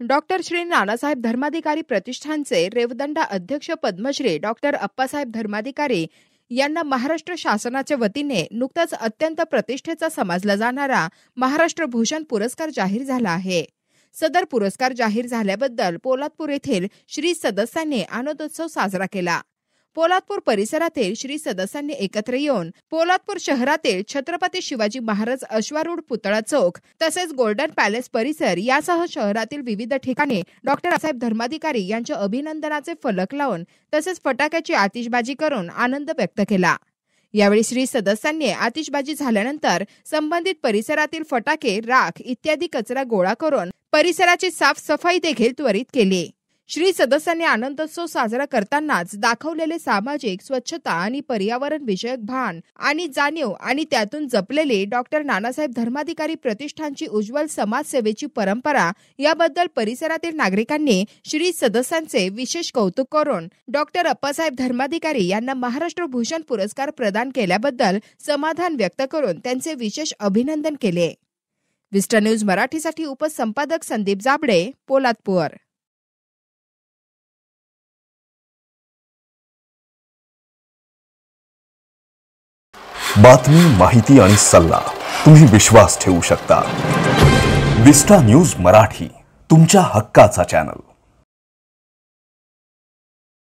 doctor Shri Nanasaheb Dharmadhikari प्रतिष्ठानचे रेवदंडा अध्यक्ष Padmashri doctor Appasaheb Dharmadhikari यांना महाराष्ट्र शासनाच्या वतीने नुकताच अत्यंत प्रतिष्ठेचा समजला जाणारा महाराष्ट्र भूषण पुरस्कार जाहीर झाला आहे सदर पुरस्कार जाहीर झाल्याबद्दल पोलादपूर येथील श्री सदस्यांनी आनंदोत्सव साजरा केला पोलादपूर परिसरातील श्री सदस्यांनी एकत्र येऊन पोलादपूर शहरातील छत्रपती शिवाजी महाराज अश्वारूढ पुतळा चौक तसेच गोल्डन पॅलेस परिसर यासह शहरातील विविध ठिकाणी डॉक्टर साहेब धर्माधिकारी यांच्या अभिनंदनाचे फलक लावून तसेच फटाक्याची आतिषबाजी करून आनंद व्यक्त केला यावेळी श्री सदस्यांनी आतिषबाजी झाल्यानंतर संबंधित परिसरातील फटाके राख इत्यादी कचरा गोळा करून परिसराची साफसफाई देखील त्वरित केली श्री सदस्यांनी आनंदोत्सव साजरा करतानाच दाखवलेले सामाजिक स्वच्छता आणि पर्यावरण विषयक भान आणि जाणीव आणि त्यातून जपलेले डॉक्टर नानासाहेब धर्माधिकारी प्रतिष्ठानची उज्ज्वल समाजसेवेची परंपरा याबद्दल परिसरातील नागरिकांनी श्री सदस्यांचे विशेष कौतुक करून डॉक्टर अप्पासाहेब धर्माधिकारी यांना महाराष्ट्र भूषण पुरस्कार प्रदान केल्याबद्दल समाधान व्यक्त करून त्यांचे विशेष अभिनंदन केले विस्टर न्यूज मराठीसाठी उपसंपादक संदीप जाबडे पोलादपूर बातमी माहिती आणि सल्ला तुम्ही विश्वास ठेवू शकता विस्टा न्यूज मराठी तुमच्या हक्काचा चॅनल